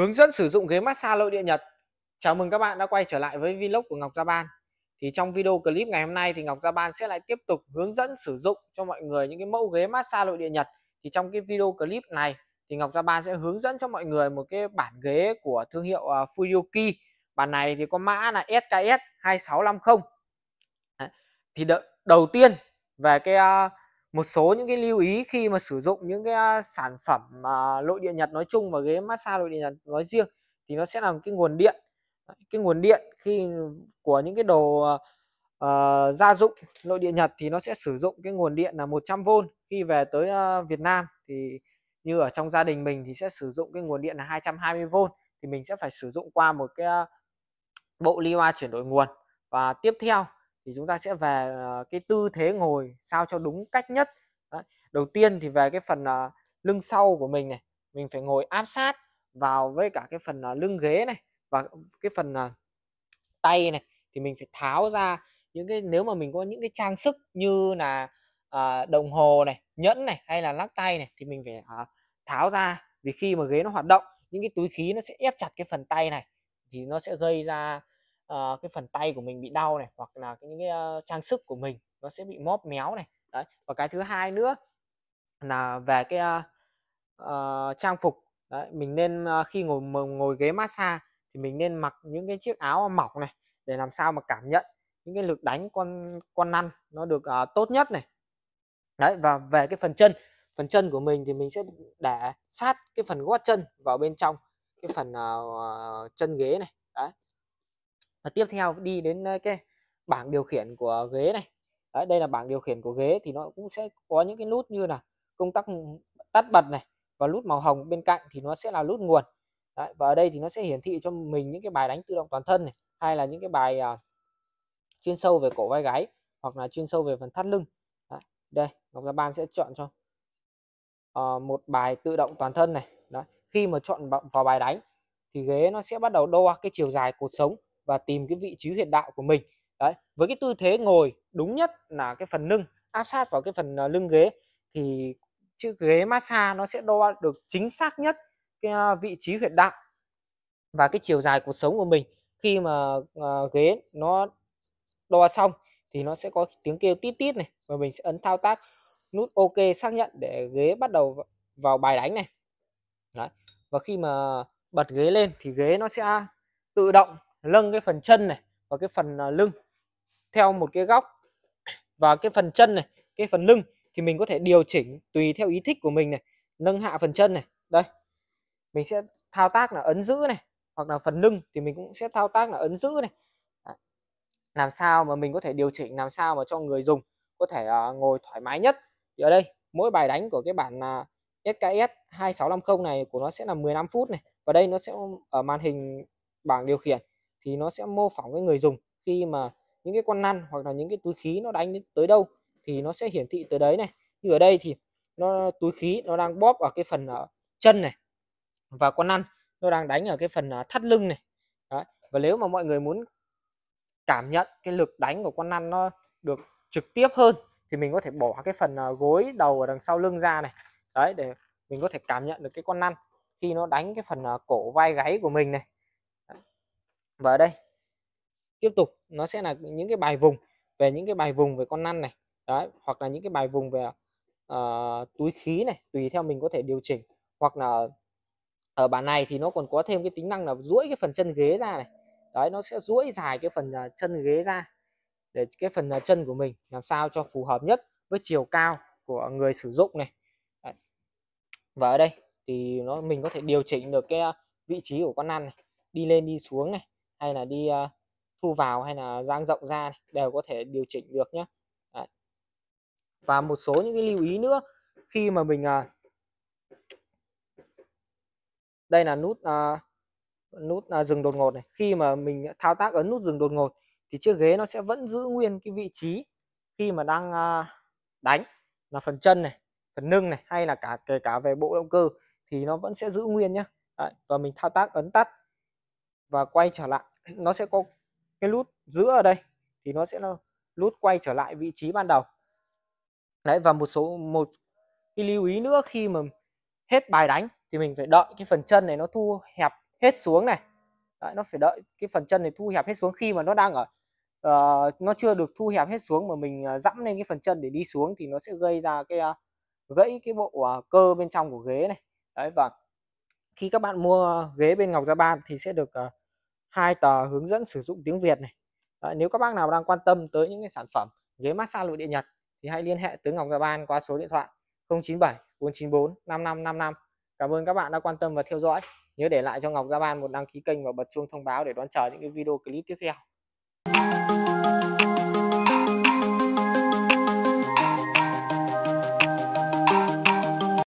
Hướng dẫn sử dụng ghế massage nội địa Nhật. Chào mừng các bạn đã quay trở lại với vlog của Ngọc Gia Ban. Thì trong video clip ngày hôm nay thì Ngọc Gia Ban sẽ lại tiếp tục hướng dẫn sử dụng cho mọi người những cái mẫu ghế massage nội địa Nhật. Thì trong cái video clip này thì Ngọc Gia Ban sẽ hướng dẫn cho mọi người một cái bản ghế của thương hiệu uh, Bản này thì có mã là SKS 2650. Thì đầu tiên về cái uh, một số những cái lưu ý khi mà sử dụng những cái sản phẩm mà nội địa Nhật nói chung và ghế massage nội địa Nhật nói riêng thì nó sẽ là một cái nguồn điện cái nguồn điện khi của những cái đồ uh, gia dụng nội địa Nhật thì nó sẽ sử dụng cái nguồn điện là 100V khi về tới uh, Việt Nam thì như ở trong gia đình mình thì sẽ sử dụng cái nguồn điện là 220V thì mình sẽ phải sử dụng qua một cái uh, bộ liwa chuyển đổi nguồn và tiếp theo thì chúng ta sẽ về ờ, cái tư thế ngồi sao cho đúng cách nhất Đấy. đầu tiên thì về cái phần ờ, lưng sau của mình này mình phải ngồi áp sát vào với cả cái phần ờ, lưng ghế này và cái phần tay này thì mình phải tháo ra những cái nếu mà mình có những cái trang sức như là à, đồng hồ này nhẫn này hay là lắc tay này thì mình phải à, tháo ra vì khi mà ghế nó hoạt động những cái túi khí nó sẽ ép chặt cái phần tay này thì nó sẽ gây ra uh, cái phần tay của mình bị đau này hoặc là cái, những cái uh, trang sức của mình nó sẽ bị móp méo này đấy và cái thứ hai nữa là về cái uh, uh, trang phục đấy, mình nên uh, khi ngồi ngồi ghế massage thì mình nên mặc những cái chiếc áo mỏng này để làm sao mà cảm nhận những cái lực đánh con con lăn nó được uh, tốt nhất này đấy và về cái phần chân phần chân của mình thì mình sẽ để sát cái phần gót chân vào bên trong cái phần uh, chân ghế này đấy và tiếp theo đi đến cái bảng điều khiển của ghế này Đấy, đây là bảng điều khiển của ghế thì nó cũng sẽ có những cái nút như là công tắc tắt bật này và nút màu hồng bên cạnh thì nó sẽ là nút nguồn Đấy, và ở đây thì nó sẽ hiển thị cho mình những cái bài đánh tự động toàn thân này hay là những cái bài à, chuyên sâu về cổ vai gáy hoặc là chuyên sâu về phần thắt lưng Đấy, đây Ngọc Gia Ban sẽ chọn cho à, một bài tự động toàn thân này Đấy, khi mà chọn vào bài đánh thì ghế nó sẽ bắt đầu đo cái chiều dài cột sống và tìm cái vị trí huyệt đạo của mình đấy với cái tư thế ngồi đúng nhất là cái phần lưng áp sát vào cái phần ờ, lưng ghế thì chữ ghế massage nó sẽ đo được chính xác nhất cái ờ, vị trí huyệt đạo và cái chiều dài cuộc sống của mình khi mà ờ, ghế nó đo xong thì nó sẽ có tiếng kêu tít tít này và mình sẽ ấn thao tác nút ok xác nhận để ghế bắt đầu vào bài đánh này Đấy. và khi mà bật ghế lên thì ghế nó sẽ tự động nâng cái phần chân này và cái phần à, lưng theo một cái góc và cái phần chân này cái phần lưng thì mình có thể điều chỉnh tùy theo ý thích của mình này nâng hạ phần chân này đây mình sẽ thao tác là ấn giữ này hoặc là phần lưng thì mình cũng sẽ thao tác là ấn giữ này làm sao mà mình có thể điều chỉnh làm sao mà cho người dùng có thể uh, ngồi thoải mái nhất thì ở đây mỗi bài đánh của cái bản uh, SKS 2650 này của nó sẽ là 15 phút này và đây nó sẽ ở màn hình bảng điều khiển thì nó sẽ mô phỏng cái người dùng khi mà những cái con năn hoặc là những cái túi khí nó đánh tới đâu thì nó sẽ hiển thị tới đấy này như ở đây thì nó túi khí nó đang bóp ở cái phần ở chân này và con năn nó đang đánh ở cái phần thắt lưng này đấy. và nếu mà mọi người muốn cảm nhận cái lực đánh của con năn nó được trực tiếp hơn thì mình có thể bỏ cái phần gối đầu ở đằng sau lưng ra này đấy để mình có thể cảm nhận được cái con năn khi nó đánh cái phần cổ vai gáy của mình này và ở đây tiếp tục nó sẽ là những cái bài vùng về những cái bài vùng về con năn này đấy hoặc là những cái bài vùng về uh, túi khí này tùy theo mình có thể điều chỉnh hoặc là ở bản này thì nó còn có thêm cái tính năng là duỗi cái phần chân ghế ra này đấy nó sẽ duỗi dài cái phần ờ, chân ghế ra để cái phần ờ, chân của mình làm sao cho phù hợp nhất với chiều cao của người sử dụng này đấy. và ở đây thì nó mình có thể điều chỉnh được cái vị trí của con năn này đi lên đi xuống này hay là đi uh, thu vào hay là giang rộng ra này, đều có thể điều chỉnh được nhé Đấy. và một số những cái lưu ý nữa khi mà mình uh, đây là nút uh, nút uh, dừng đột ngột này khi mà mình thao tác ấn nút dừng đột ngột thì chiếc ghế nó sẽ vẫn giữ nguyên cái vị trí khi mà đang uh, đánh là phần chân này phần nâng này hay là cả kể cả về bộ động cơ thì nó vẫn sẽ giữ nguyên nhé Đấy, và mình thao tác ấn tắt và quay trở lại nó sẽ có cái nút giữa ở đây thì nó sẽ là nút quay trở lại vị trí ban đầu đấy và một số một cái lưu ý nữa khi mà hết bài đánh thì mình phải đợi cái phần chân này nó thu hẹp hết xuống này đấy, nó phải đợi cái phần chân này thu hẹp hết xuống khi mà nó đang ở uh, nó chưa được thu hẹp hết xuống mà mình uh, dẫm lên cái phần chân để đi xuống thì nó sẽ gây ra cái uh, gãy cái bộ uh, cơ bên trong của ghế này đấy và khi các bạn mua ghế bên Ngọc Gia Ban thì sẽ được uh, hai tờ hướng dẫn sử dụng tiếng Việt này Đấy, nếu các bác nào đang quan tâm tới những cái sản phẩm ghế massage nội địa Nhật thì hãy liên hệ tới Ngọc Gia Ban qua số điện thoại 097 494 5555 Cảm ơn các bạn đã quan tâm và theo dõi nhớ để lại cho Ngọc Gia Ban một đăng ký kênh và bật chuông thông báo để đón chờ những cái video clip tiếp theo